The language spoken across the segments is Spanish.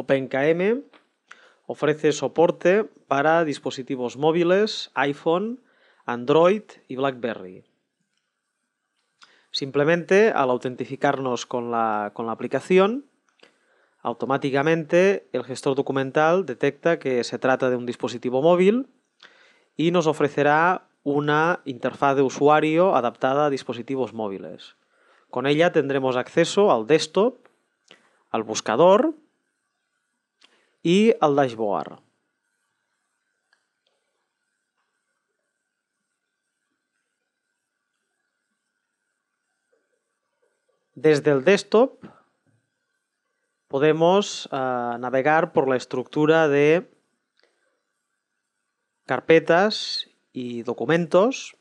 OpenKM ofrece soporte para dispositivos móviles, iPhone, Android y BlackBerry. Simplemente al autentificarnos con la, con la aplicación, automáticamente el gestor documental detecta que se trata de un dispositivo móvil y nos ofrecerá una interfaz de usuario adaptada a dispositivos móviles. Con ella tendremos acceso al desktop, al buscador y al dashboard. Desde el desktop podemos eh, navegar por la estructura de carpetas y documentos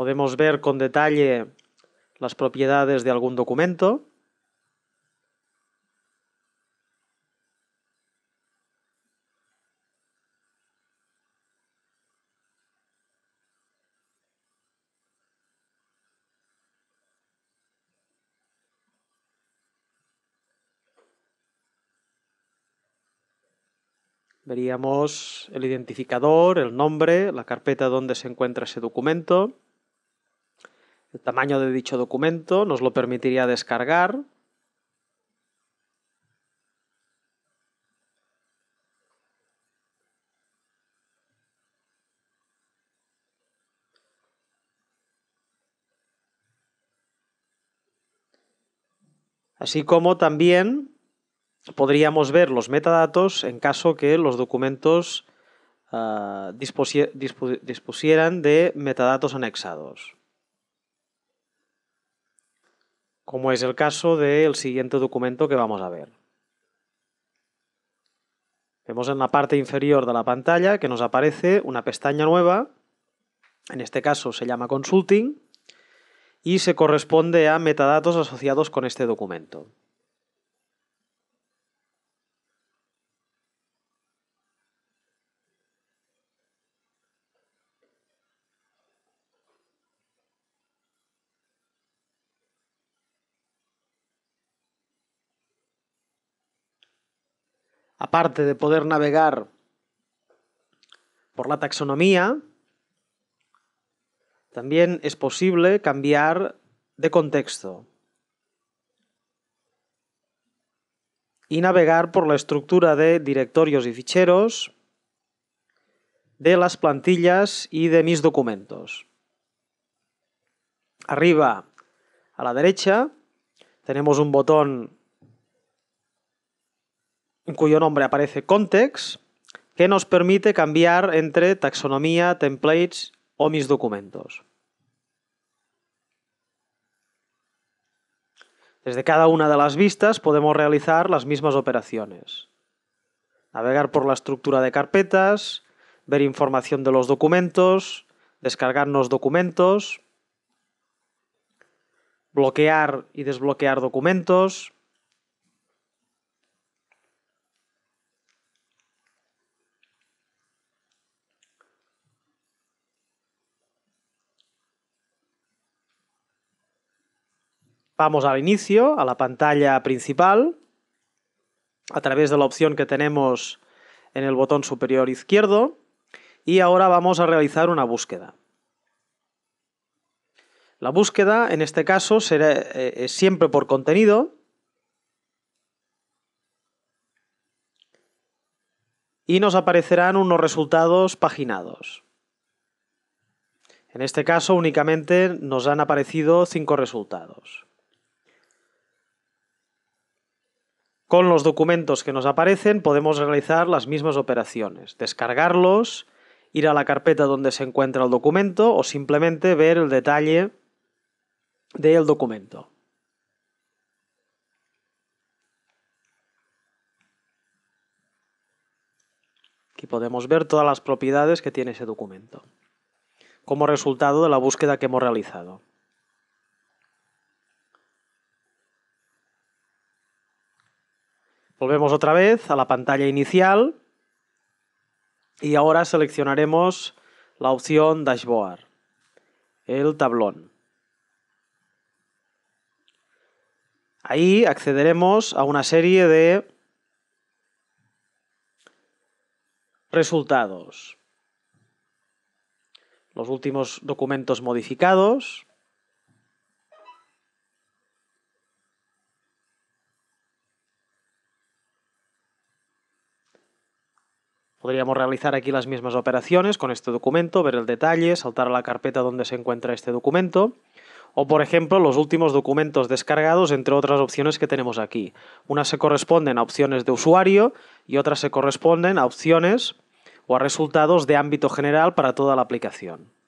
Podemos ver con detalle las propiedades de algún documento. Veríamos el identificador, el nombre, la carpeta donde se encuentra ese documento. El tamaño de dicho documento nos lo permitiría descargar. Así como también podríamos ver los metadatos en caso que los documentos ah, dispusieran de metadatos anexados. como es el caso del siguiente documento que vamos a ver. Vemos en la parte inferior de la pantalla que nos aparece una pestaña nueva, en este caso se llama Consulting, y se corresponde a metadatos asociados con este documento. aparte de poder navegar por la taxonomía, también es posible cambiar de contexto y navegar por la estructura de directorios y ficheros de las plantillas y de mis documentos. Arriba a la derecha tenemos un botón cuyo nombre aparece Context, que nos permite cambiar entre taxonomía, templates o mis documentos. Desde cada una de las vistas podemos realizar las mismas operaciones. Navegar por la estructura de carpetas, ver información de los documentos, descargarnos documentos, bloquear y desbloquear documentos, Vamos al inicio, a la pantalla principal, a través de la opción que tenemos en el botón superior izquierdo y ahora vamos a realizar una búsqueda. La búsqueda en este caso será eh, siempre por contenido y nos aparecerán unos resultados paginados. En este caso únicamente nos han aparecido cinco resultados. Con los documentos que nos aparecen podemos realizar las mismas operaciones, descargarlos, ir a la carpeta donde se encuentra el documento o simplemente ver el detalle del documento. Aquí podemos ver todas las propiedades que tiene ese documento como resultado de la búsqueda que hemos realizado. Volvemos otra vez a la pantalla inicial y ahora seleccionaremos la opción Dashboard, el tablón. Ahí accederemos a una serie de resultados. Los últimos documentos modificados, Podríamos realizar aquí las mismas operaciones con este documento, ver el detalle, saltar a la carpeta donde se encuentra este documento o por ejemplo los últimos documentos descargados, entre otras opciones que tenemos aquí. Unas se corresponden a opciones de usuario y otras se corresponden a opciones o a resultados de ámbito general para toda la aplicación.